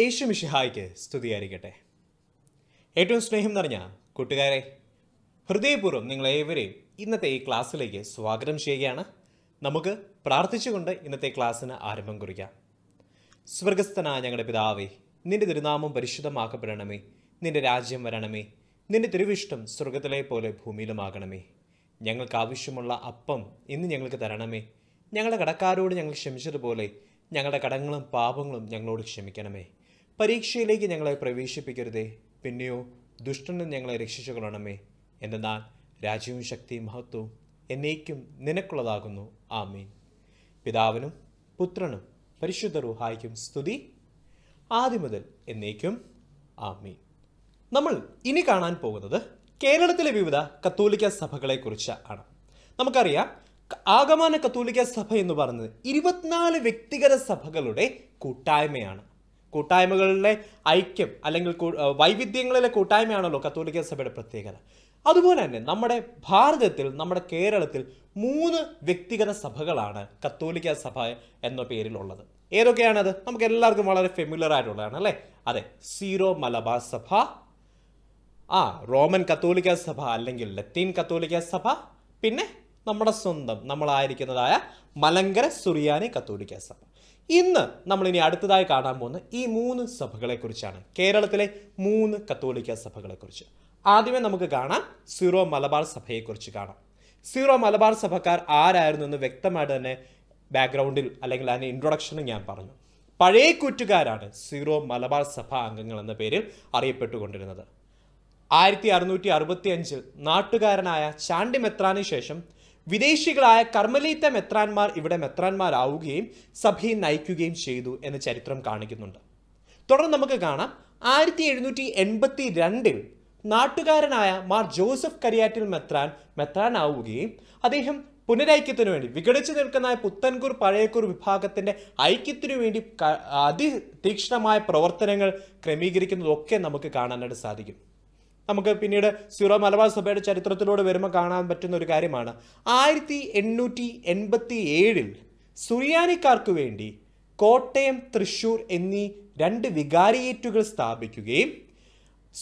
യേശുമിഷിഹായ്ക്ക് സ്തുതിയായിരിക്കട്ടെ ഏറ്റവും സ്നേഹം നിറഞ്ഞ കൂട്ടുകാരെ ഹൃദയപൂർവ്വം നിങ്ങളേവരെയും ഇന്നത്തെ ഈ ക്ലാസ്സിലേക്ക് സ്വാഗതം ചെയ്യുകയാണ് നമുക്ക് പ്രാർത്ഥിച്ചുകൊണ്ട് ഇന്നത്തെ ക്ലാസ്സിന് ആരംഭം കുറിക്കാം സ്വർഗസ്ഥനായ ഞങ്ങളുടെ പിതാവേ നിന്റെ തിരുനാമം പരിശുദ്ധമാക്കപ്പെടണമേ നിന്റെ രാജ്യം വരണമേ നിന്റെ തിരുവിഷ്ടം സ്വർഗത്തിലെ പോലെ ഭൂമിയിലുമാകണമേ ഞങ്ങൾക്ക് ആവശ്യമുള്ള അപ്പം ഇന്ന് ഞങ്ങൾക്ക് തരണമേ ഞങ്ങളുടെ കടക്കാരോട് ഞങ്ങൾ ക്ഷമിച്ചതുപോലെ ഞങ്ങളുടെ കടങ്ങളും പാപങ്ങളും ഞങ്ങളോട് ക്ഷമിക്കണമേ പരീക്ഷയിലേക്ക് ഞങ്ങളെ പ്രവേശിപ്പിക്കരുതേ പിന്നെയോ ദുഷ്ടനും ഞങ്ങളെ രക്ഷിച്ചു കൊള്ളണമേ എന്തെന്നാൽ രാജ്യവും ശക്തിയും മഹത്വവും എന്നേക്കും നിനക്കുള്ളതാകുന്നു ആമീൻ പിതാവിനും പുത്രനും പരിശുദ്ധ റുഹായിക്കും സ്തുതി ആദ്യം മുതൽ എന്നേക്കും ആമീൻ നമ്മൾ ഇനി കാണാൻ പോകുന്നത് കേരളത്തിലെ വിവിധ കത്തോലിക്ക സഭകളെക്കുറിച്ച് ആണ് നമുക്കറിയാം ആഗമാന കത്തോലിക്ക സഭ എന്ന് പറയുന്നത് ഇരുപത്തിനാല് വ്യക്തിഗത സഭകളുടെ കൂട്ടായ്മയാണ് കൂട്ടായ്മകളിലെ ഐക്യം അല്ലെങ്കിൽ വൈവിധ്യങ്ങളിലെ കൂട്ടായ്മയാണല്ലോ കത്തോലിക്ക സഭയുടെ പ്രത്യേകത അതുപോലെ തന്നെ നമ്മുടെ ഭാരതത്തിൽ നമ്മുടെ കേരളത്തിൽ മൂന്ന് വ്യക്തിഗത സഭകളാണ് കത്തോലിക്ക സഭ എന്ന പേരിലുള്ളത് ഏതൊക്കെയാണത് നമുക്ക് എല്ലാവർക്കും വളരെ ഫെമിലർ ആയിട്ടുള്ളതാണ് അല്ലേ അതെ സീറോ മലബാർ സഭ ആ റോമൻ കത്തോലിക്ക സഭ അല്ലെങ്കിൽ ലത്തീൻ കത്തോലിക്ക സഭ പിന്നെ നമ്മുടെ സ്വന്തം നമ്മളായിരിക്കുന്നതായ മലങ്കര സുറിയാനി കത്തോലിക്ക സഭ ഇന്ന് നമ്മളിനി അടുത്തതായി കാണാൻ പോകുന്ന ഈ മൂന്ന് സഭകളെക്കുറിച്ചാണ് കേരളത്തിലെ മൂന്ന് കത്തോലിക്ക സഭകളെക്കുറിച്ച് ആദ്യമേ നമുക്ക് കാണാം സീറോ മലബാർ സഭയെക്കുറിച്ച് കാണാം സീറോ മലബാർ സഭക്കാർ ആരായിരുന്നു എന്ന് വ്യക്തമായിട്ട് തന്നെ ബാക്ക്ഗ്രൗണ്ടിൽ അല്ലെങ്കിൽ അതിൻ്റെ ഇൻട്രൊഡക്ഷനും ഞാൻ പറഞ്ഞു പഴയ കൂറ്റുകാരാണ് സീറോ മലബാർ സഭ അംഗങ്ങൾ എന്ന പേരിൽ അറിയപ്പെട്ടുകൊണ്ടിരുന്നത് ആയിരത്തി അറുന്നൂറ്റി അറുപത്തി അഞ്ചിൽ നാട്ടുകാരനായ ചാണ്ടി ശേഷം വിദേശികളായ കർമ്മലീത്ത മെത്രാന്മാർ ഇവിടെ മെത്രാന്മാരാവുകയും സഭയെ നയിക്കുകയും ചെയ്തു എന്ന് ചരിത്രം കാണിക്കുന്നുണ്ട് തുടർന്ന് നമുക്ക് കാണാം ആയിരത്തി എഴുന്നൂറ്റി എൺപത്തി രണ്ടിൽ നാട്ടുകാരനായ മാർ ജോസഫ് കരിയാറ്റിൽ മെത്രാൻ മെത്രാനാവുകയും അദ്ദേഹം പുനരൈക്യത്തിനു വേണ്ടി വിഘടിച്ചു നിൽക്കുന്ന പുത്തൻകൂർ പഴയക്കൂർ വിഭാഗത്തിൻ്റെ ഐക്യത്തിനു വേണ്ടി അതിതീക്ഷണമായ പ്രവർത്തനങ്ങൾ ക്രമീകരിക്കുന്നതൊക്കെ നമുക്ക് കാണാനായിട്ട് സാധിക്കും നമുക്ക് പിന്നീട് സിറോ മലബാർ സഭയുടെ ചരിത്രത്തിലൂടെ വരുമ്പോൾ കാണാൻ പറ്റുന്ന ഒരു കാര്യമാണ് ആയിരത്തി എണ്ണൂറ്റി എൺപത്തി ഏഴിൽ സുറിയാനിക്കാർക്ക് വേണ്ടി കോട്ടയം തൃശൂർ എന്നീ രണ്ട് വികാരിയേറ്റുകൾ സ്ഥാപിക്കുകയും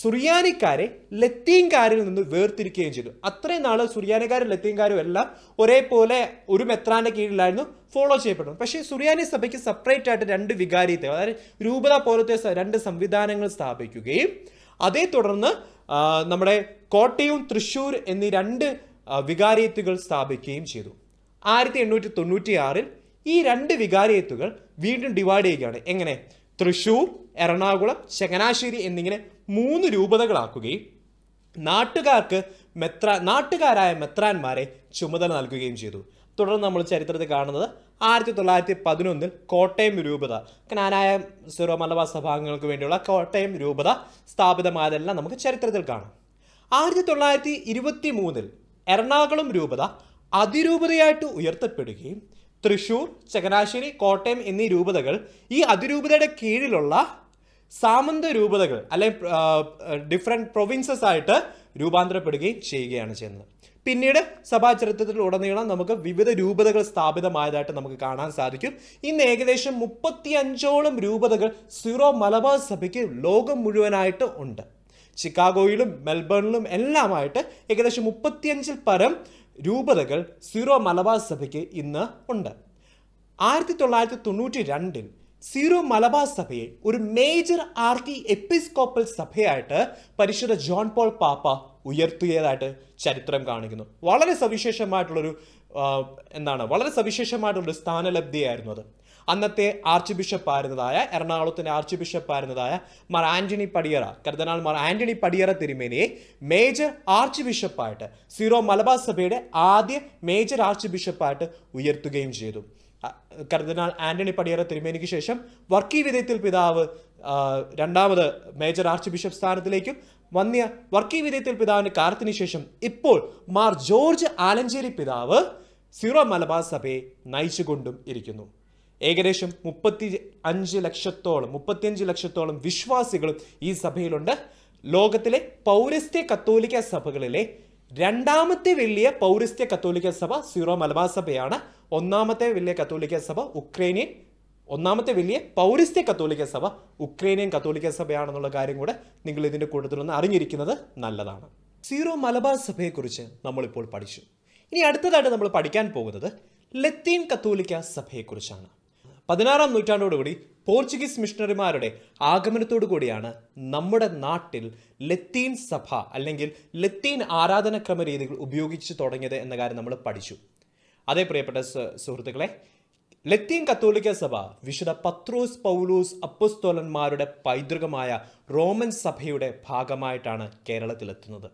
സുറിയാനിക്കാരെ ലത്തീൻകാരിൽ നിന്ന് വേർതിരിക്കുകയും ചെയ്തു അത്രയും നാൾ സുറിയാനിക്കാരും ലത്തീൻകാരും എല്ലാം ഒരേപോലെ ഒരു മെത്രാൻ്റെ കീഴിലായിരുന്നു ഫോളോ ചെയ്യപ്പെടുന്നത് പക്ഷേ സുറിയാനി സഭയ്ക്ക് സെപ്പറേറ്റ് ആയിട്ട് രണ്ട് വികാരിയത്തെ അതായത് രൂപത പോലത്തെ രണ്ട് സംവിധാനങ്ങൾ സ്ഥാപിക്കുകയും അതേ തുടർന്ന് നമ്മുടെ കോട്ടയം തൃശ്ശൂർ എന്നീ രണ്ട് വികാരിയത്തുകൾ സ്ഥാപിക്കുകയും ചെയ്തു ആയിരത്തി എണ്ണൂറ്റി ആറിൽ ഈ രണ്ട് വികാരിയത്തുകൾ വീണ്ടും ഡിവൈഡ് ചെയ്യുകയാണ് എങ്ങനെ തൃശ്ശൂർ എറണാകുളം ചങ്ങനാശ്ശേരി എന്നിങ്ങനെ മൂന്ന് രൂപതകളാക്കുകയും നാട്ടുകാർക്ക് മെത്ര നാട്ടുകാരായ മെത്രാന്മാരെ ചുമതല നൽകുകയും ചെയ്തു തുടർന്ന് നമ്മൾ ചരിത്രത്തിൽ കാണുന്നത് ആയിരത്തി തൊള്ളായിരത്തി പതിനൊന്നിൽ കോട്ടയം രൂപത ക്നാനായ സിറോ മലബാർ സഭാംഗങ്ങൾക്ക് വേണ്ടിയുള്ള കോട്ടയം രൂപത സ്ഥാപിതമായതെല്ലാം നമുക്ക് ചരിത്രത്തിൽ കാണാം ആയിരത്തി തൊള്ളായിരത്തി ഇരുപത്തി മൂന്നിൽ എറണാകുളം രൂപത അതിരൂപതയായിട്ട് ഉയർത്തപ്പെടുകയും തൃശൂർ ചങ്ങനാശ്ശേരി കോട്ടയം എന്നീ രൂപതകൾ ഈ അതിരൂപതയുടെ കീഴിലുള്ള സാമന്ത രൂപതകൾ അല്ലെങ്കിൽ ഡിഫറെൻറ്റ് പ്രൊവിൻസസ് ആയിട്ട് രൂപാന്തരപ്പെടുകയും ചെയ്യുകയാണ് ചെയ്യുന്നത് പിന്നീട് സഭാ ചരിത്രത്തിൽ ഉടനീളം നമുക്ക് വിവിധ രൂപതകൾ സ്ഥാപിതമായതായിട്ട് നമുക്ക് കാണാൻ സാധിക്കും ഇന്ന് ഏകദേശം അഞ്ചോളം രൂപതകൾ സിറോ മലബാർ സഭയ്ക്ക് ലോകം മുഴുവനായിട്ട് ഉണ്ട് ചിക്കാഗോയിലും മെൽബണിലും എല്ലാമായിട്ട് ഏകദേശം മുപ്പത്തിയഞ്ചിൽ പരം രൂപതകൾ സിറോ മലബാർ സഭയ്ക്ക് ഇന്ന് ഉണ്ട് ആയിരത്തി തൊള്ളായിരത്തി തൊണ്ണൂറ്റി രണ്ടിൽ സീറോ മലബാർ സഭയെ ഒരു മേജർ ആർക്കി എപ്പിസ്കോപ്പൽ സഭയായിട്ട് പരിശുദ്ധ ജോൺ പോൾ പാപ്പ ഉയർത്തിയതായിട്ട് ചരിത്രം കാണിക്കുന്നു വളരെ സവിശേഷമായിട്ടുള്ളൊരു എന്താണ് വളരെ സവിശേഷമായിട്ടുള്ളൊരു സ്ഥാനലബ്ധിയായിരുന്നു അത് അന്നത്തെ ആർച്ച് ബിഷപ്പ് ആയിരുന്നതായ എറണാകുളത്തിൻ്റെ ആർച്ച് ബിഷപ്പ് ആയിരുന്നതായ മാർ ആൻ്റണി പടിയറ കരുതനാൾ മാർ ആൻ്റണി പടിയറ തിരുമേനിയെ മേജർ ആർച്ച് ബിഷപ്പായിട്ട് സീറോ മലബാർ സഭയുടെ ആദ്യ മേജർ ആർച്ച് ബിഷപ്പായിട്ട് ഉയർത്തുകയും ചെയ്തു കർദിനാൾ ആന്റണി പടിയറ തിരുമേനിക്ക് ശേഷം വർക്കി വിധേയത്തിൽ പിതാവ് രണ്ടാമത് മേജർ ആർച്ച് ബിഷപ്പ് സ്ഥാനത്തിലേക്കും വന്നിയ വർക്കി വിധേയത്തിൽ പിതാവിന് കാലത്തിന് ശേഷം ഇപ്പോൾ മാർ ജോർജ് ആലഞ്ചേരി പിതാവ് സിറോ മലബാർ സഭയെ നയിച്ചുകൊണ്ടും ഇരിക്കുന്നു ഏകദേശം മുപ്പത്തി അഞ്ച് ലക്ഷത്തോളം മുപ്പത്തിയഞ്ച് ലക്ഷത്തോളം വിശ്വാസികളും ഈ സഭയിലുണ്ട് ലോകത്തിലെ പൗരസ്ത്യ കത്തോലിക്ക സഭകളിലെ രണ്ടാമത്തെ വലിയ പൗരസ്ത്യ കത്തോലിക്ക സഭ സിറോ മലബാർ സഭയാണ് ഒന്നാമത്തെ വലിയ കത്തോലിക്ക സഭ ഉക്രൈനിയൻ ഒന്നാമത്തെ വലിയ പൗരസ്ത്യ കത്തോലിക്ക സഭ ഉക്രൈനിയൻ കത്തോലിക്ക സഭയാണെന്നുള്ള കാര്യം കൂടെ നിങ്ങൾ ഇതിൻ്റെ കൂട്ടത്തിലൊന്ന് അറിഞ്ഞിരിക്കുന്നത് നല്ലതാണ് സീറോ മലബാർ സഭയെക്കുറിച്ച് നമ്മളിപ്പോൾ പഠിച്ചു ഇനി അടുത്തതായിട്ട് നമ്മൾ പഠിക്കാൻ പോകുന്നത് ലത്തീൻ കത്തോലിക്ക സഭയെക്കുറിച്ചാണ് പതിനാറാം നൂറ്റാണ്ടോടുകൂടി പോർച്ചുഗീസ് മിഷണറിമാരുടെ ആഗമനത്തോടു കൂടിയാണ് നമ്മുടെ നാട്ടിൽ ലത്തീൻ സഭ അല്ലെങ്കിൽ ലത്തീൻ ആരാധനക്രമ രീതികൾ ഉപയോഗിച്ച് തുടങ്ങിയത് എന്ന കാര്യം നമ്മൾ പഠിച്ചു അതേ പ്രിയപ്പെട്ട സുഹൃത്തുക്കളെ ലത്തീൻ കത്തോലിക്ക സഭ വിശുദ്ധ പത്രോസ് പൗലൂസ് അപ്പുസ്തോലന്മാരുടെ പൈതൃകമായ റോമൻ സഭയുടെ ഭാഗമായിട്ടാണ് കേരളത്തിലെത്തുന്നത്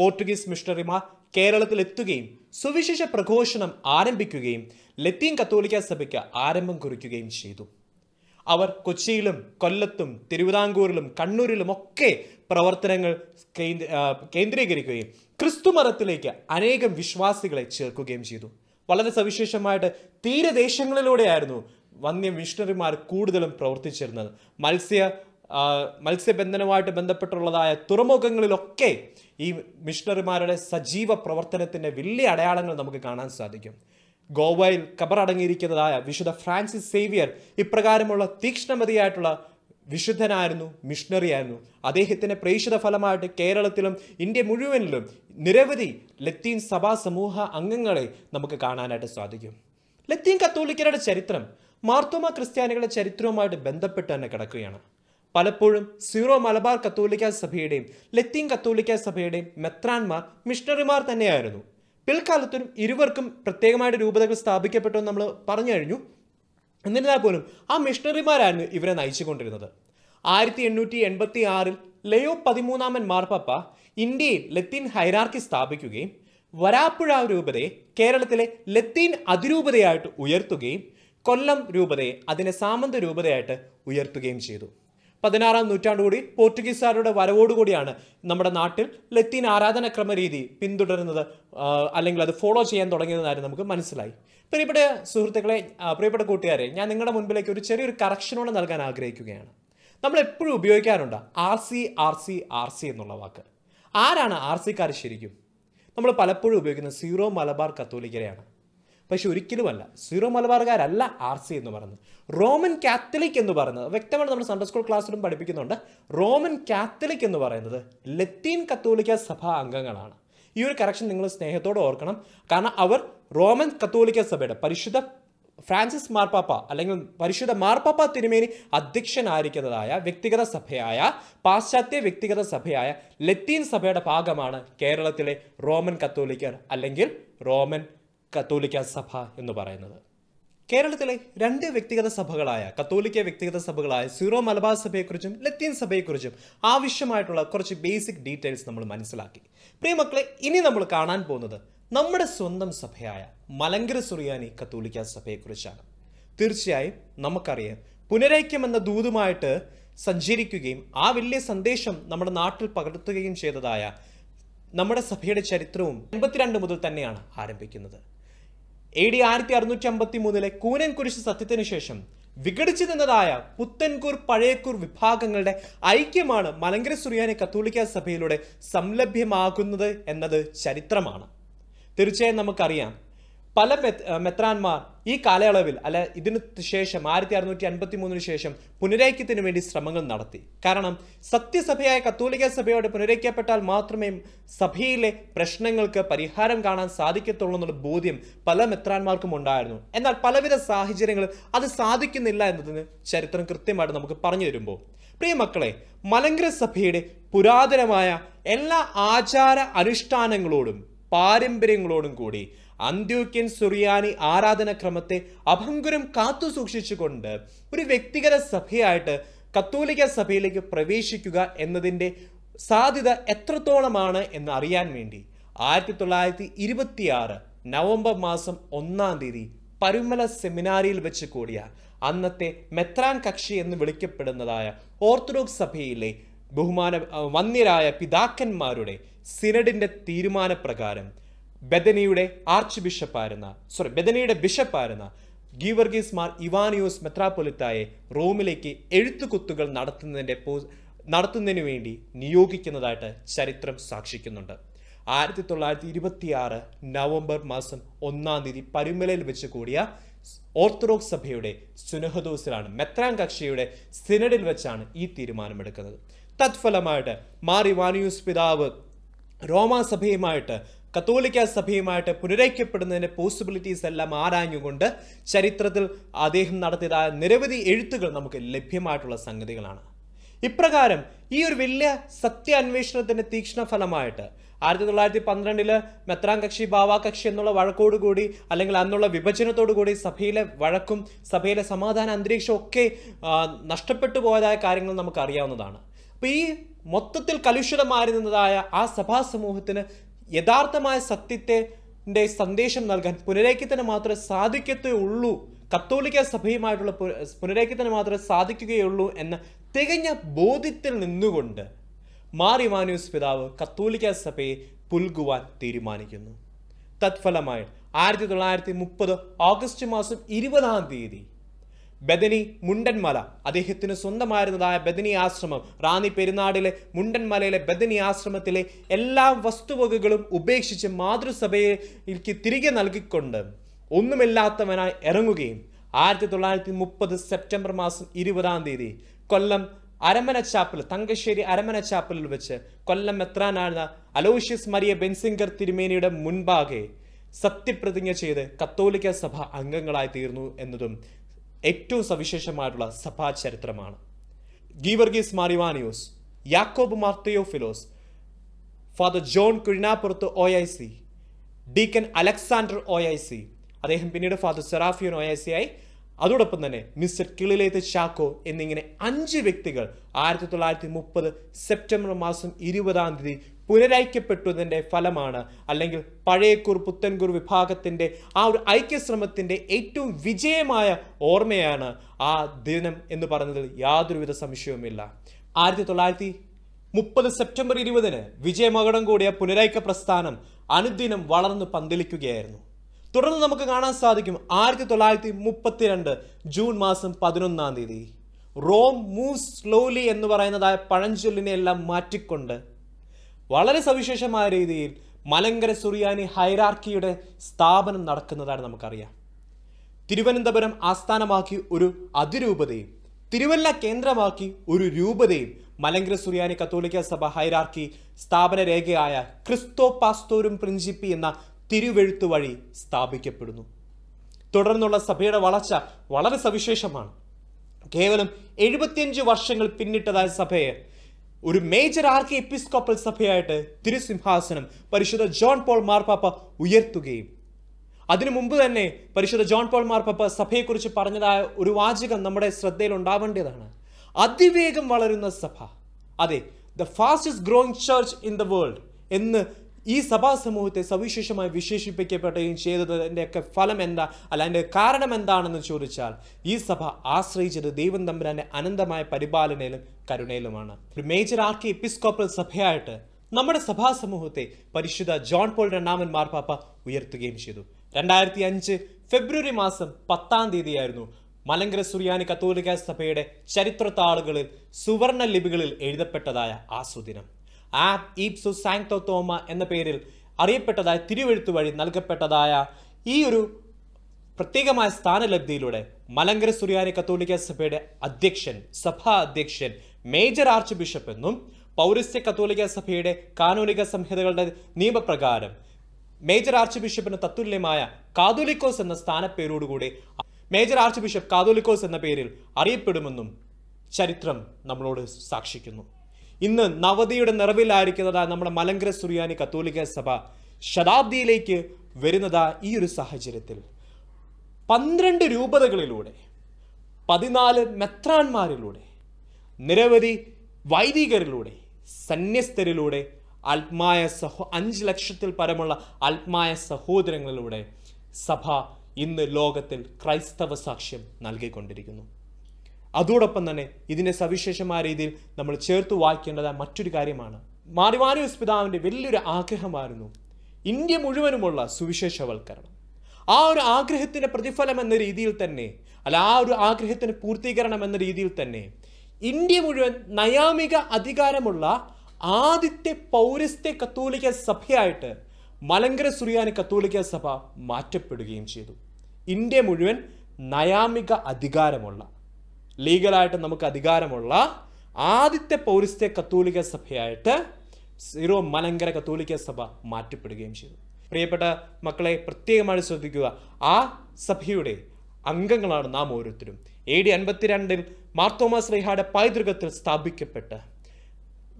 പോർട്ടുഗീസ് മിഷണറിമാർ കേരളത്തിലെത്തുകയും സുവിശേഷ പ്രഘോഷണം ആരംഭിക്കുകയും ലത്തീൻ കത്തോലിക്ക സഭയ്ക്ക് ആരംഭം കുറിക്കുകയും ചെയ്തു അവർ കൊച്ചിയിലും കൊല്ലത്തും തിരുവിതാംകൂറിലും കണ്ണൂരിലും ഒക്കെ പ്രവർത്തനങ്ങൾ കേന്ദ്രീകരിക്കുകയും ക്രിസ്തുമതത്തിലേക്ക് അനേകം വിശ്വാസികളെ ചേർക്കുകയും ചെയ്തു വളരെ സവിശേഷമായിട്ട് തീരദേശങ്ങളിലൂടെയായിരുന്നു വന്യ മിഷണറിമാർ കൂടുതലും പ്രവർത്തിച്ചിരുന്നത് മത്സ്യ മത്സ്യബന്ധനവുമായിട്ട് ബന്ധപ്പെട്ടുള്ളതായ തുറമുഖങ്ങളിലൊക്കെ ഈ മിഷണറിമാരുടെ സജീവ പ്രവർത്തനത്തിൻ്റെ വലിയ അടയാളങ്ങൾ നമുക്ക് കാണാൻ സാധിക്കും ഗോവയിൽ കബറടങ്ങിയിരിക്കുന്നതായ വിശുദ്ധ ഫ്രാൻസിസ് സേവിയർ ഇപ്രകാരമുള്ള തീക്ഷ്ണമതിയായിട്ടുള്ള വിശുദ്ധനായിരുന്നു മിഷണറി ആയിരുന്നു അദ്ദേഹത്തിൻ്റെ പ്രേക്ഷിത ഫലമായിട്ട് കേരളത്തിലും ഇന്ത്യ മുഴുവനിലും നിരവധി ലത്തീൻ സഭാ സമൂഹ അംഗങ്ങളെ നമുക്ക് കാണാനായിട്ട് സാധിക്കും ലത്തീൻ കത്തോലിക്കരുടെ ചരിത്രം മാർത്തോമ ക്രിസ്ത്യാനികളുടെ ചരിത്രവുമായിട്ട് ബന്ധപ്പെട്ട് തന്നെ കിടക്കുകയാണ് പലപ്പോഴും സീറോ മലബാർ കത്തോലിക്ക സഭയുടെയും ലത്തീൻ കത്തോലിക്ക സഭയുടെയും മെത്രാൻമാർ മിഷണറിമാർ തന്നെയായിരുന്നു പിൽക്കാലത്തും ഇരുവർക്കും പ്രത്യേകമായിട്ട് രൂപതകൾ സ്ഥാപിക്കപ്പെട്ടു നമ്മൾ പറഞ്ഞു കഴിഞ്ഞു എന്നിരുന്നാൽ പോലും ആ മിഷണറിമാരായിരുന്നു ഇവരെ നയിച്ചുകൊണ്ടിരുന്നത് ആയിരത്തി എണ്ണൂറ്റി എൺപത്തി ആറിൽ ലയോ പതിമൂന്നാമൻ മാർപ്പാപ്പ ഇന്ത്യയിൽ ലത്തീൻ ഹൈറാർക്കി സ്ഥാപിക്കുകയും വരാപ്പുഴ രൂപതയെ കേരളത്തിലെ ലത്തീൻ അതിരൂപതയായിട്ട് ഉയർത്തുകയും കൊല്ലം രൂപതയെ അതിനെ സാമന്ത രൂപതയായിട്ട് ഉയർത്തുകയും ചെയ്തു പതിനാറാം നൂറ്റാണ്ടുകൂടി പോർച്ചുഗീസുകാരുടെ വരവോടുകൂടിയാണ് നമ്മുടെ നാട്ടിൽ ലത്തീൻ ആരാധനക്രമ രീതി പിന്തുടരുന്നത് അല്ലെങ്കിൽ അത് ഫോളോ ചെയ്യാൻ തുടങ്ങിയതെന്നായിരുന്നു നമുക്ക് മനസ്സിലായി പ്രിയപ്പെട്ട സുഹൃത്തുക്കളെ പ്രിയപ്പെട്ട കൂട്ടുകാരെ ഞാൻ നിങ്ങളുടെ മുൻപിലേക്ക് ഒരു ചെറിയൊരു കറക്ഷനോട് നൽകാൻ ആഗ്രഹിക്കുകയാണ് നമ്മൾ എപ്പോഴും ഉപയോഗിക്കാറുണ്ട് R C R C R C എന്നുള്ള വാക്ക് ആരാണ് ആർ സിക്കാർ ശരിക്കും നമ്മൾ പലപ്പോഴും ഉപയോഗിക്കുന്ന സീറോ മലബാർ കത്തോലിക്കരെയാണ് പക്ഷെ ഒരിക്കലുമല്ല സീറോ മലബാർകാരല്ല ആർ സി എന്ന് പറയുന്നത് റോമൻ കാത്തലിക് എന്ന് പറയുന്നത് വ്യക്തമായിട്ട് നമ്മൾ സൺഡേ സ്കൂൾ ക്ലാസ്സിലും പഠിപ്പിക്കുന്നുണ്ട് റോമൻ കാത്തലിക് എന്ന് പറയുന്നത് ലത്തീൻ കത്തോലിക്ക സഭാ അംഗങ്ങളാണ് ഈ ഒരു കറക്ഷൻ നിങ്ങൾ സ്നേഹത്തോടെ ഓർക്കണം കാരണം അവർ റോമൻ കത്തോലിക്ക സഭയുടെ പരിശുദ്ധ ഫ്രാൻസിസ് മാർപ്പാപ്പ അല്ലെങ്കിൽ പരിശുദ്ധ മാർപ്പാപ്പ തിരുമേനി അധ്യക്ഷനായിരിക്കുന്നതായ വ്യക്തിഗത സഭയായ പാശ്ചാത്യ വ്യക്തിഗത സഭയായ ലത്തീൻ സഭയുടെ ഭാഗമാണ് കേരളത്തിലെ റോമൻ കത്തോലിക്കർ അല്ലെങ്കിൽ റോമൻ കത്തോലിക്ക സഭ എന്ന് പറയുന്നത് കേരളത്തിലെ രണ്ട് വ്യക്തിഗത സഭകളായ കത്തോലിക്ക വ്യക്തിഗത സഭകളായ സീറോ മലബാർ സഭയെക്കുറിച്ചും ലത്തീൻ സഭയെക്കുറിച്ചും ആവശ്യമായിട്ടുള്ള കുറച്ച് ബേസിക് ഡീറ്റെയിൽസ് നമ്മൾ മനസ്സിലാക്കി പ്രിയമക്കളെ ഇനി നമ്മൾ കാണാൻ പോകുന്നത് നമ്മുടെ സ്വന്തം സഭയായ മലങ്കര സുറിയാനി കത്തോലിക്ക സഭയെക്കുറിച്ചാണ് തീർച്ചയായും നമുക്കറിയാം പുനരൈക്യം എന്ന ദൂതുമായിട്ട് സഞ്ചരിക്കുകയും ആ വലിയ സന്ദേശം നമ്മുടെ നാട്ടിൽ പകർത്തുകയും ചെയ്തതായ നമ്മുടെ സഭയുടെ ചരിത്രവും എൺപത്തിരണ്ട് മുതൽ തന്നെയാണ് ആരംഭിക്കുന്നത് എ ഡി ആയിരത്തി അറുന്നൂറ്റി അമ്പത്തി മൂന്നിലെ കൂനൻകുരിശ് സത്യത്തിനു ശേഷം വിഘടിച്ചു നിന്നതായ പുത്തൻകൂർ പഴയക്കൂർ വിഭാഗങ്ങളുടെ ഐക്യമാണ് മലങ്കര സുറിയാനി കത്തോലിക്ക സഭയിലൂടെ സംലഭ്യമാകുന്നത് എന്നത് ചരിത്രമാണ് തീർച്ചയായും നമുക്കറിയാം പല മെത്രാന്മാർ ഈ കാലയളവിൽ അല്ല ഇതിനു ശേഷം ആയിരത്തി അറുന്നൂറ്റി അൻപത്തി മൂന്നിന് ശേഷം പുനരൈക്യത്തിന് വേണ്ടി ശ്രമങ്ങൾ നടത്തി കാരണം സത്യസഭയായ കത്തോലിക്ക സഭയോട് പുനരൈക്യപ്പെട്ടാൽ മാത്രമേ സഭയിലെ പ്രശ്നങ്ങൾക്ക് പരിഹാരം കാണാൻ സാധിക്കത്തുള്ളൂ എന്നുള്ള ബോധ്യം പല മെത്രാന്മാർക്കും ഉണ്ടായിരുന്നു എന്നാൽ പലവിധ സാഹചര്യങ്ങളിൽ അത് സാധിക്കുന്നില്ല എന്നതിന് ചരിത്രം കൃത്യമായിട്ട് നമുക്ക് പറഞ്ഞു തരുമ്പോൾ പ്രിയ മക്കളെ മലങ്കര സഭയുടെ പുരാതനമായ എല്ലാ ആചാര അനുഷ്ഠാനങ്ങളോടും പാരമ്പര്യങ്ങളോടും കൂടി അന്ത്യോക്യൻ സുറിയാനി ആരാധനക്രമത്തെ അഭംഗുരം കാത്തു സൂക്ഷിച്ചുകൊണ്ട് ഒരു വ്യക്തിഗത സഭയായിട്ട് കത്തോലിക്ക സഭയിലേക്ക് പ്രവേശിക്കുക എന്നതിൻ്റെ സാധ്യത എത്രത്തോളമാണ് എന്ന് അറിയാൻ വേണ്ടി ആയിരത്തി തൊള്ളായിരത്തി ഇരുപത്തിയാറ് നവംബർ മാസം ഒന്നാം തീയതി പരുമല സെമിനാരിയിൽ വെച്ച് കൂടിയ അന്നത്തെ മെത്രാൻ കക്ഷി എന്ന് വിളിക്കപ്പെടുന്നതായ ഓർത്തഡോക്സ് സഭയിലെ ബഹുമാന വന്യരായ പിതാക്കന്മാരുടെ സിനഡിൻ്റെ തീരുമാനപ്രകാരം ബദനിയുടെ ആർച്ച് ബിഷപ്പായിരുന്ന സോറി ബദനിയുടെ ബിഷപ്പായിരുന്ന ഗീവർഗീസ് മാർ ഇവാനിയോസ് മെത്രാപൊലിത്തായെ റോമിലേക്ക് എഴുത്തുകുത്തുകൾ നടത്തുന്നതിൻ്റെ പോ നടത്തുന്നതിന് വേണ്ടി നിയോഗിക്കുന്നതായിട്ട് ചരിത്രം സാക്ഷിക്കുന്നുണ്ട് ആയിരത്തി തൊള്ളായിരത്തി ഇരുപത്തി ആറ് നവംബർ മാസം ഒന്നാം തീയതി പരുമലയിൽ വെച്ച് കൂടിയ ഓർത്തഡോക്സ് സഭയുടെ സുനഹദോസിലാണ് മെത്രാൻ കക്ഷിയുടെ സിനഡിൽ വെച്ചാണ് ഈ തീരുമാനമെടുക്കുന്നത് തത്ഫലമായിട്ട് മാർ ഇവാനിയൂസ് പിതാവ് റോമാസഭയുമായിട്ട് കത്തോലിക്ക സഭയുമായിട്ട് പുനരയ്ക്കപ്പെടുന്നതിൻ്റെ പോസിബിലിറ്റീസ് എല്ലാം ആരാഞ്ഞുകൊണ്ട് ചരിത്രത്തിൽ അദ്ദേഹം നടത്തിയതായ നിരവധി എഴുത്തുകൾ നമുക്ക് ലഭ്യമായിട്ടുള്ള സംഗതികളാണ് ഇപ്രകാരം ഈ ഒരു വലിയ സത്യാന്വേഷണത്തിൻ്റെ തീക്ഷ്ണ ഫലമായിട്ട് ആയിരത്തി തൊള്ളായിരത്തി പന്ത്രണ്ടിൽ മെത്രാം കക്ഷി ബാവാ കക്ഷി എന്നുള്ള വഴക്കോടുകൂടി അല്ലെങ്കിൽ അന്നുള്ള വിഭജനത്തോടുകൂടി സഭയിലെ വഴക്കും സഭയിലെ സമാധാന അന്തരീക്ഷവും ഒക്കെ നഷ്ടപ്പെട്ടു പോയതായ കാര്യങ്ങൾ നമുക്കറിയാവുന്നതാണ് അപ്പോൾ ഈ മൊത്തത്തിൽ കലുഷിതമായിരുന്നതായ ആ സഭാ സമൂഹത്തിന് യഥാർത്ഥമായ സത്യത്തിൻ്റെ സന്ദേശം നൽകാൻ പുനരേക്കത്തിന് മാത്രമേ ഉള്ളൂ കത്തോലിക്ക സഭയുമായിട്ടുള്ള പുനരേക്കത്തിന് മാത്രമേ സാധിക്കുകയുള്ളൂ എന്ന തികഞ്ഞ ബോധ്യത്തിൽ നിന്നുകൊണ്ട് മാറിമാനൂസ് പിതാവ് കത്തോലിക്ക സഭയെ പുൽകുവാൻ തീരുമാനിക്കുന്നു തത്ഫലമായി ആയിരത്തി തൊള്ളായിരത്തി മുപ്പത് ഓഗസ്റ്റ് മാസം ഇരുപതാം തീയതി ബദനി മുണ്ടൻമല അദ്ദേഹത്തിന് സ്വന്തമായിരുന്നതായ ബദനി ആശ്രമം റാന്നി പെരുന്നാടിലെ മുണ്ടൻമലയിലെ ബദനി ആശ്രമത്തിലെ എല്ലാ വസ്തുവകകളും ഉപേക്ഷിച്ച് മാതൃസഭയിലേക്ക് തിരികെ നൽകിക്കൊണ്ട് ഒന്നുമില്ലാത്തവനായി ഇറങ്ങുകയും ആയിരത്തി തൊള്ളായിരത്തി മുപ്പത് സെപ്റ്റംബർ മാസം ഇരുപതാം തീയതി കൊല്ലം അരമന ചാപ്പൽ തങ്കശ്ശേരി അരമന ചാപ്പലിൽ വെച്ച് കൊല്ലം എത്രാനാഴ്ന്ന അലോഷ്യസ് മരിയ ബെൻസിംഗർ തിരുമേനിയുടെ മുൻപാകെ സത്യപ്രതിജ്ഞ ചെയ്ത് കത്തോലിക്ക സഭ അംഗങ്ങളായി തീർന്നു എന്നതും ഏറ്റവും സവിശേഷമായിട്ടുള്ള സഭാ ചരിത്രമാണ് Geevarghese Mar Ivanios Yakob Mar Theophilos father John Kuzhinapurath O I C deacon Alexander O I C അദ്ദേഹം പിന്നീട് father Seraphion O I C ആയി അതോടൊപ്പം തന്നെ മിസ്റ്റർ കിളിലേത്ത് ചാക്കോ എന്നിങ്ങനെ അഞ്ച് വ്യക്തികൾ ആയിരത്തി തൊള്ളായിരത്തി മുപ്പത് സെപ്റ്റംബർ മാസം ഇരുപതാം തീയതി പുനരൈക്യപ്പെട്ടുവതിൻ്റെ ഫലമാണ് അല്ലെങ്കിൽ പഴയക്കൂർ പുത്തൻകൂർ വിഭാഗത്തിൻ്റെ ആ ഒരു ഐക്യശ്രമത്തിൻ്റെ ഏറ്റവും വിജയമായ ഓർമ്മയാണ് ആ ദിനം എന്ന് പറഞ്ഞതിൽ യാതൊരുവിധ സംശയവുമില്ല ആയിരത്തി തൊള്ളായിരത്തി മുപ്പത് സെപ്റ്റംബർ ഇരുപതിന് വിജയമകടം കൂടിയ പുനരൈക്യ പ്രസ്ഥാനം അനുദിനം വളർന്ന് പന്തലിക്കുകയായിരുന്നു തുടർന്ന് നമുക്ക് കാണാൻ സാധിക്കും ആയിരത്തി തൊള്ളായിരത്തി മുപ്പത്തിരണ്ട് ജൂൺ മാസം പതിനൊന്നാം തീയതി റോം മൂവ് സ്ലോലി എന്ന് പറയുന്നതായ പഴഞ്ചൊല്ലിനെ എല്ലാം മാറ്റിക്കൊണ്ട് വളരെ സവിശേഷമായ രീതിയിൽ മലങ്കര സുറിയാനി ഹൈറാർക്കിയുടെ സ്ഥാപനം നടക്കുന്നതാണ് നമുക്കറിയാം തിരുവനന്തപുരം ആസ്ഥാനമാക്കി ഒരു അതിരൂപതയും തിരുവല്ല കേന്ദ്രമാക്കി ഒരു രൂപതയും മലങ്കര സുറിയാനി കത്തോലിക്ക സഭ ഹൈറാർക്കി സ്ഥാപന രേഖയായ ക്രിസ്തോ പാസ്തോരും പ്രിൻസിപ്പി എന്ന തിരുവെഴുത്തു വഴി സ്ഥാപിക്കപ്പെടുന്നു തുടർന്നുള്ള സഭയുടെ വളർച്ച വളരെ സവിശേഷമാണ് കേവലം എഴുപത്തിയഞ്ച് വർഷങ്ങൾ പിന്നിട്ടതായ സഭയെ ഒരു മേജർ ആർക്കി എപ്പിസ്കോപ്പൽ സഭയായിട്ട് തിരുസിംഹാസനം പരിശുദ്ധ ജോൺ പോൾ മാർപ്പാപ്പ ഉയർത്തുകയും അതിനു മുമ്പ് തന്നെ പരിശുദ്ധ ജോൺ പോൾ മാർപ്പാപ്പ സഭയെക്കുറിച്ച് പറഞ്ഞതായ ഒരു വാചകം നമ്മുടെ ശ്രദ്ധയിൽ ഉണ്ടാവേണ്ടതാണ് അതിവേഗം വളരുന്ന സഭ അതെ the fastest growing church in the world എന്ന് ഈ സഭാ സമൂഹത്തെ സവിശേഷമായി വിശേഷിപ്പിക്കപ്പെടുകയും ചെയ്തതിൻ്റെയൊക്കെ ഫലം എന്താ അല്ല അതിൻ്റെ കാരണം എന്താണെന്ന് ചോദിച്ചാൽ ഈ സഭ ആശ്രയിച്ചത് ദൈവം തമ്പുരാൻ്റെ അനന്തമായ പരിപാലനയിലും കരുണയിലുമാണ് ഒരു മേജർ ആർക്കി എപ്പിസ്കോപ്പൽ സഭയായിട്ട് നമ്മുടെ സഭാ സമൂഹത്തെ പരിശുദ്ധ ജോൺ പോൾ രണ്ടാമൻ മാർപ്പാപ്പ ഉയർത്തുകയും ചെയ്തു രണ്ടായിരത്തി അഞ്ച് ഫെബ്രുവരി മാസം പത്താം തീയതിയായിരുന്നു മലങ്കര സുറിയാനി കത്തോലിക്ക സഭയുടെ ചരിത്രത്താളുകളിൽ സുവർണ ലിപികളിൽ എഴുതപ്പെട്ടതായ ആ സുദിനം ആ ഈപ്സു സാങ്ടോ തോമ എന്ന പേരിൽ അറിയപ്പെട്ടതായ തിരുവെഴുത്ത് വഴി നൽകപ്പെട്ടതായ ഈ ഒരു പ്രത്യേകമായ സ്ഥാനലബ്ധിയിലൂടെ മലങ്കര സുറിയാനി കത്തോലിക്ക സഭയുടെ അധ്യക്ഷൻ സഭാ അധ്യക്ഷൻ മേജർ ആർച്ച് ബിഷപ്പ് എന്നും പൗരസ്ത്യ കത്തോലിക്ക സഭയുടെ കാനോനിക സംഹിതകളുടെ നിയമപ്രകാരം മേജർ ആർച്ച് ബിഷപ്പിന് തത്തുല്യമായ കാതോലിക്കോസ് എന്ന സ്ഥാനപ്പേരോടുകൂടി മേജർ ആർച്ച് ബിഷപ്പ് കാതോലിക്കോസ് എന്ന പേരിൽ അറിയപ്പെടുമെന്നും ചരിത്രം നമ്മളോട് സാക്ഷിക്കുന്നു ഇന്ന് നവതിയുടെ നിറവിലായിരിക്കുന്നതാ നമ്മുടെ മലങ്കര സുറിയാനി കത്തോലിക്ക സഭ ശതാബ്ദിയിലേക്ക് വരുന്നത് ഈ ഒരു സാഹചര്യത്തിൽ പന്ത്രണ്ട് രൂപതകളിലൂടെ പതിനാല് മെത്രാന്മാരിലൂടെ നിരവധി വൈദികരിലൂടെ സന്യസ്തരിലൂടെ ആത്മായ സഹോ അഞ്ച് ലക്ഷത്തിൽ പരമുള്ള ആത്മായ സഹോദരങ്ങളിലൂടെ സഭ ഇന്ന് ലോകത്തിൽ ക്രൈസ്തവ സാക്ഷ്യം നൽകിക്കൊണ്ടിരിക്കുന്നു അതോടൊപ്പം തന്നെ ഇതിനെ സവിശേഷമായ രീതിയിൽ നമ്മൾ ചേർത്ത് വായിക്കേണ്ടത് മറ്റൊരു കാര്യമാണ് മാറി മാറിയൂസ് പിതാവിൻ്റെ വലിയൊരു ആഗ്രഹമായിരുന്നു ഇന്ത്യ മുഴുവനുമുള്ള സുവിശേഷവൽക്കരണം ആ ഒരു ആഗ്രഹത്തിൻ്റെ പ്രതിഫലം എന്ന രീതിയിൽ തന്നെ അല്ല ആ ഒരു ആഗ്രഹത്തിന് പൂർത്തീകരണം എന്ന രീതിയിൽ തന്നെ ഇന്ത്യ മുഴുവൻ നയാമിക അധികാരമുള്ള ആദ്യത്തെ പൗരസ്ത്യ കത്തോലിക്ക സഭയായിട്ട് മലങ്കര സുറിയാനി കത്തോലിക്ക സഭ മാറ്റപ്പെടുകയും ചെയ്തു ഇന്ത്യ മുഴുവൻ നയാമിക അധികാരമുള്ള ലീഗലായിട്ട് നമുക്ക് അധികാരമുള്ള ആദ്യത്തെ പൗരസ്ത്യ കത്തോലിക്ക സഭയായിട്ട് സിറോ മലങ്കര കത്തോലിക്ക സഭ മാറ്റപ്പെടുകയും ചെയ്തു പ്രിയപ്പെട്ട മക്കളെ പ്രത്യേകമായി ശ്രദ്ധിക്കുക ആ സഭയുടെ അംഗങ്ങളാണ് നാം ഓരോരുത്തരും എ ഡി അൻപത്തിരണ്ടിൽ മാർത്തോമ ശ്രീഹായുടെ പൈതൃകത്തിൽ സ്ഥാപിക്കപ്പെട്ട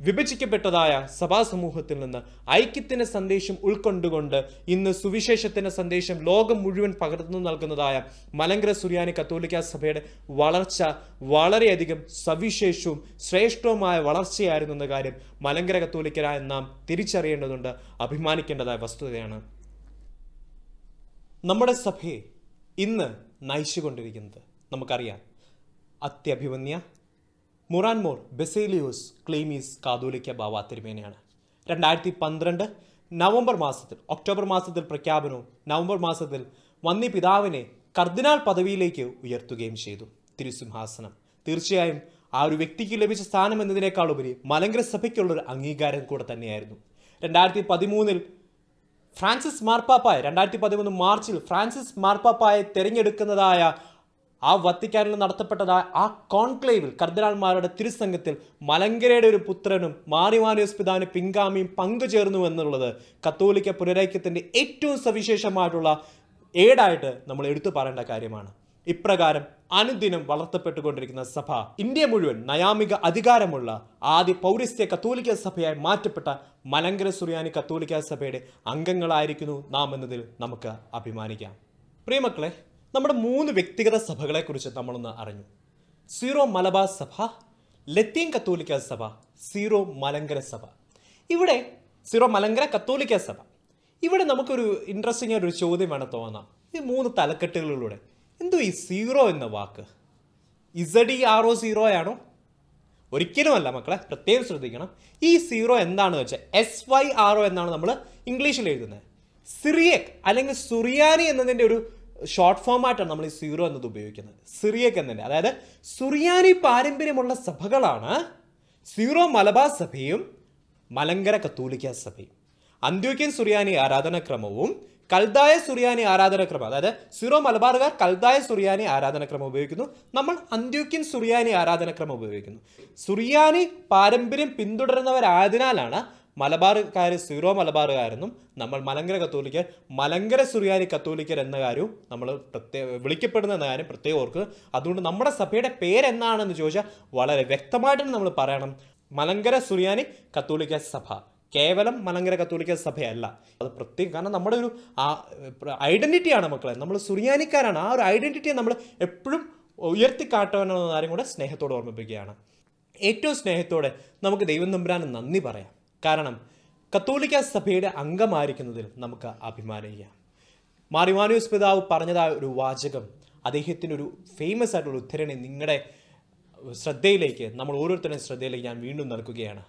വിഭജിക്കപ്പെട്ടതായ സഭാസമൂഹത്തിൽ നിന്ന് ഐക്യത്തിൻ്റെ സന്ദേശം ഉൾക്കൊണ്ടുകൊണ്ട് ഇന്ന് സുവിശേഷത്തിൻ്റെ സന്ദേശം ലോകം മുഴുവൻ പകർന്നു നൽകുന്നതായ മലങ്കര സുറിയാനി കത്തോലിക്ക സഭയുടെ വളർച്ച വളരെയധികം സവിശേഷവും ശ്രേഷ്ഠവുമായ വളർച്ചയായിരുന്നു എന്ന കാര്യം മലങ്കര കത്തോലിക്കരായ നാം തിരിച്ചറിയേണ്ടതുണ്ട് അഭിമാനിക്കേണ്ടതായ വസ്തുതയാണ് നമ്മുടെ സഭയെ ഇന്ന് നയിച്ചുകൊണ്ടിരിക്കുന്നത് നമുക്കറിയാം അത്യഭിമന്യ മൊറാൻമോർ ബെസേലിയോസ് ക്ലെയിമീസ് കാതോലിക്ക ബാവ തിരുമേനയാണ് രണ്ടായിരത്തി പന്ത്രണ്ട് നവംബർ മാസത്തിൽ ഒക്ടോബർ മാസത്തിൽ പ്രഖ്യാപനവും നവംബർ മാസത്തിൽ വന്നി പിതാവിനെ കർദിനാൾ പദവിയിലേക്ക് ഉയർത്തുകയും ചെയ്തു തിരുസിംഹാസനം തീർച്ചയായും ആ ഒരു വ്യക്തിക്ക് ലഭിച്ച സ്ഥാനം എന്നതിനേക്കാൾ ഉപരി മലങ്കര സഭയ്ക്കുള്ള അംഗീകാരം കൂടെ തന്നെയായിരുന്നു രണ്ടായിരത്തി പതിമൂന്നിൽ ഫ്രാൻസിസ് മാർപ്പാപ്പായ രണ്ടായിരത്തി പതിമൂന്ന് മാർച്ചിൽ ഫ്രാൻസിസ് മാർപ്പാപ്പായെ തിരഞ്ഞെടുക്കുന്നതായ ആ വത്തിക്കാനിൽ നടത്തപ്പെട്ടതായ ആ കോൺക്ലേവിൽ കർദിനാൾമാരുടെ തിരുസംഘത്തിൽ മലങ്കരയുടെ ഒരു പുത്രനും മാറിമാനിയോസ് പിതാവിന് പിൻഗാമിയും പങ്കുചേർന്നു എന്നുള്ളത് കത്തോലിക്ക പുനരൈക്യത്തിൻ്റെ ഏറ്റവും സവിശേഷമായിട്ടുള്ള ഏടായിട്ട് നമ്മൾ എടുത്തു പറയേണ്ട കാര്യമാണ് ഇപ്രകാരം അനുദിനം വളർത്തപ്പെട്ടുകൊണ്ടിരിക്കുന്ന സഭ ഇന്ത്യ മുഴുവൻ നയാമിക അധികാരമുള്ള ആദ്യ പൗരസ്ത്യ കത്തോലിക്ക സഭയായി മാറ്റപ്പെട്ട മലങ്കര സുറിയാനി കത്തോലിക്ക സഭയുടെ അംഗങ്ങളായിരിക്കുന്നു നാം എന്നതിൽ നമുക്ക് അഭിമാനിക്കാം പ്രിയമക്കളെ നമ്മുടെ മൂന്ന് വ്യക്തിഗത സഭകളെക്കുറിച്ച് നമ്മളൊന്ന് അറിഞ്ഞു സീറോ മലബാർ സഭ ലത്തീൻ കത്തോലിക്ക സഭ സീറോ മലങ്കര സഭ ഇവിടെ സീറോ മലങ്കര കത്തോലിക്ക സഭ ഇവിടെ നമുക്കൊരു ഇൻട്രസ്റ്റിംഗ് ആയിട്ടൊരു വേണം തോന്നാം ഈ മൂന്ന് തലക്കെട്ടുകളിലൂടെ എന്തോ ഈ സീറോ എന്ന വാക്ക് ഇസഡി ആറോ സീറോ ആണോ ഒരിക്കലുമല്ല മക്കളെ പ്രത്യേകം ശ്രദ്ധിക്കണം ഈ സീറോ എന്താണെന്ന് വെച്ചാൽ എസ് വൈ ആർ ഒ എന്നാണ് നമ്മൾ ഇംഗ്ലീഷിൽ എഴുതുന്നത് സിറിയക് അല്ലെങ്കിൽ സുറിയാനി എന്നതിൻ്റെ ഒരു ഷോർട്ട് ഫോമായിട്ടാണ് നമ്മൾ ഈ സീറോ എന്നത് ഉപയോഗിക്കുന്നത് സിറിയക്ക് എന്നതിൻ്റെ അതായത് സുറിയാനി പാരമ്പര്യമുള്ള സഭകളാണ് സീറോ മലബാർ സഭയും മലങ്കര കത്തോലിക്ക സഭയും അന്ത്യോക്യൻ സുറിയാനി ആരാധനാക്രമവും കൽതായ സുറിയാനി ആരാധനാക്രമം അതായത് സീറോ മലബാറുകാർ കൽതായ സുറിയാനി ആരാധനാക്രമം ഉപയോഗിക്കുന്നു നമ്മൾ അന്ത്യോക്യൻ സുറിയാനി ആരാധനാക്രമം ഉപയോഗിക്കുന്നു സുറിയാനി പാരമ്പര്യം പിന്തുടരുന്നവരായതിനാലാണ് മലബാറുകാർ സീറോ മലബാറുകാരെന്നും നമ്മൾ മലങ്കര കത്തോലിക്കർ മലങ്കര സുറിയാനി കത്തോലിക്കർ എന്ന കാര്യവും നമ്മൾ പ്രത്യേക വിളിക്കപ്പെടുന്ന എന്ന കാര്യം പ്രത്യേകം ഓർക്കുക അതുകൊണ്ട് നമ്മുടെ സഭയുടെ പേരെന്താണെന്ന് ചോദിച്ചാൽ വളരെ വ്യക്തമായിട്ട് നമ്മൾ പറയണം മലങ്കര സുറിയാനി കത്തോലിക്ക സഭ കേവലം മലങ്കര കത്തോലിക്ക സഭയല്ല അത് പ്രത്യേകം കാരണം നമ്മുടെ ഒരു ഐഡൻറ്റിറ്റിയാണ് മക്കളെ നമ്മൾ സുറിയാനിക്കാരാണ് ആ ഒരു ഐഡൻറ്റിറ്റിയെ നമ്മൾ എപ്പോഴും ഉയർത്തിക്കാട്ടണമെന്ന കാര്യം കൂടെ സ്നേഹത്തോടെ ഓർമ്മിപ്പിക്കുകയാണ് ഏറ്റവും സ്നേഹത്തോടെ നമുക്ക് ദൈവം നമ്പുരാൻ നന്ദി പറയാം കാരണം കത്തോലിക്ക സഭയുടെ അംഗമായിരിക്കുന്നതിൽ നമുക്ക് അഭിമാനിക്കാം മാറിമാനൂസ് പിതാവ് പറഞ്ഞതായ ഒരു വാചകം അദ്ദേഹത്തിൻ്റെ ഒരു ഫേമസ് ആയിട്ടുള്ള ഉദ്ധരണി നിങ്ങളുടെ ശ്രദ്ധയിലേക്ക് നമ്മൾ ഓരോരുത്തരുടെയും ശ്രദ്ധയിലേക്ക് ഞാൻ വീണ്ടും നൽകുകയാണ്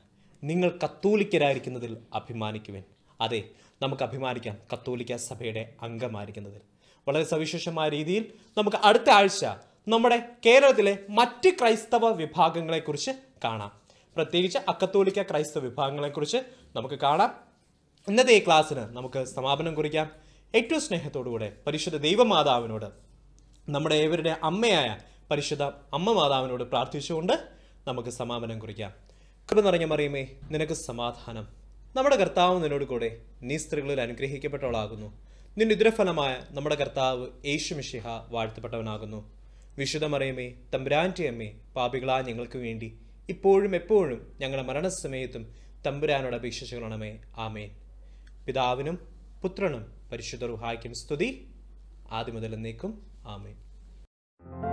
നിങ്ങൾ കത്തോലിക്കരായിരിക്കുന്നതിൽ അഭിമാനിക്കുവൻ അതെ നമുക്ക് അഭിമാനിക്കാം കത്തോലിക്ക സഭയുടെ അംഗമായിരിക്കുന്നതിൽ വളരെ സവിശേഷമായ രീതിയിൽ നമുക്ക് അടുത്ത ആഴ്ച നമ്മുടെ കേരളത്തിലെ മറ്റ് ക്രൈസ്തവ വിഭാഗങ്ങളെക്കുറിച്ച് കാണാം പ്രത്യേകിച്ച് അക്കത്തോലിക്ക ക്രൈസ്തവ വിഭാഗങ്ങളെക്കുറിച്ച് നമുക്ക് കാണാം ഇന്നത്തെ ഈ ക്ലാസ്സിന് നമുക്ക് സമാപനം കുറിക്കാം ഏറ്റവും സ്നേഹത്തോടുകൂടെ പരിശുദ്ധ ദൈവമാതാവിനോട് നമ്മുടെ ഏവരുടെ അമ്മയായ പരിശുദ്ധ അമ്മ മാതാവിനോട് പ്രാർത്ഥിച്ചുകൊണ്ട് നമുക്ക് സമാപനം കുറിക്കാം കൃപ നിറഞ്ഞ മറിയുമേ നിനക്ക് സമാധാനം നമ്മുടെ കർത്താവ് നിന്നോട് കൂടെ നീ സ്ത്രീകളിൽ അനുഗ്രഹിക്കപ്പെട്ടവളാകുന്നു നിന്റെ ഉദരഫലമായ നമ്മുടെ കർത്താവ് യേശു മിഷിഹ വാഴ്ത്തപ്പെട്ടവനാകുന്നു വിശുദ്ധ മറിയമേ തമ്പുരാൻ്റെ അമ്മേ പാപികളാ ഞങ്ങൾക്ക് വേണ്ടി ഇപ്പോഴും എപ്പോഴും ഞങ്ങളുടെ മരണസമയത്തും തമ്പുരാനോട് അപേക്ഷിച്ചുകൊള്ളണമേ ആമേൻ പിതാവിനും പുത്രനും പരിശുദ്ധ റുഹായ്ക്കും സ്തുതി ആദ്യം മുതൽ എന്നേക്കും ആമേൻ